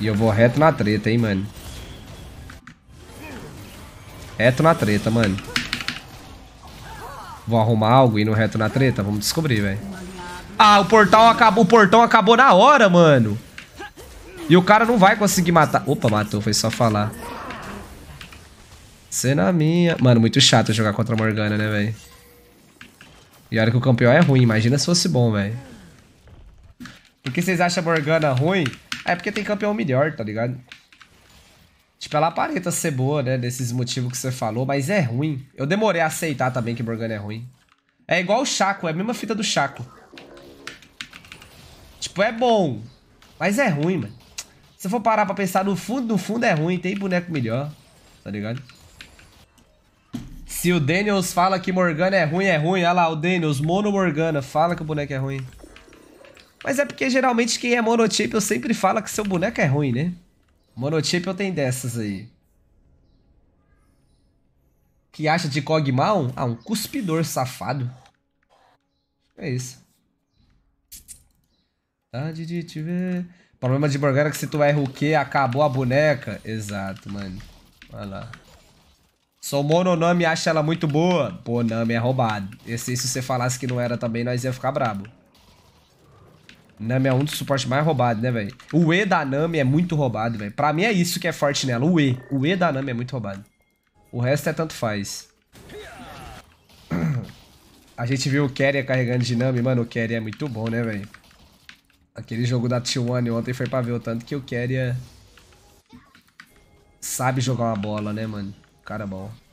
E eu vou reto na treta, hein, mano. Reto na treta, mano. Vou arrumar algo e no reto na treta? Vamos descobrir, velho. Ah, o portão, acabou, o portão acabou na hora, mano. E o cara não vai conseguir matar. Opa, matou. Foi só falar. Cena minha. Mano, muito chato jogar contra a Morgana, né, velho? E olha que o campeão é ruim. Imagina se fosse bom, velho. Por que vocês acham a Morgana ruim? É porque tem campeão melhor, tá ligado? Tipo, ela aparenta ser boa, né? Desses motivos que você falou, mas é ruim. Eu demorei a aceitar também que Morgana é ruim. É igual o Chaco, é a mesma fita do Chaco. Tipo, é bom, mas é ruim, mano. Se for parar pra pensar no fundo, no fundo é ruim, tem boneco melhor, tá ligado? Se o Daniels fala que Morgana é ruim, é ruim. Olha lá, o Daniels, mono Morgana, fala que o boneco é ruim. Mas é porque geralmente quem é monotipo sempre fala que seu boneco é ruim, né? eu tem dessas aí. Que acha de Cogmão Ah, um cuspidor safado. É isso. Tarde de te ver. Problema de Morgana é que se tu erra o quê, acabou a boneca. Exato, mano. Olha lá. Sou mononame acha ela muito boa. Pô, Nami é roubado. E se você falasse que não era também, nós ia ficar brabo. Nami é um dos suportes mais roubados, né, velho? O E da Nami é muito roubado, velho. Pra mim é isso que é forte nela, o E. O E da Nami é muito roubado. O resto é tanto faz. A gente viu o kerry carregando de Nami. Mano, o kerry é muito bom, né, velho? Aquele jogo da T1 ontem foi pra ver o tanto que o kerry é- Sabe jogar uma bola, né, mano? Cara bom.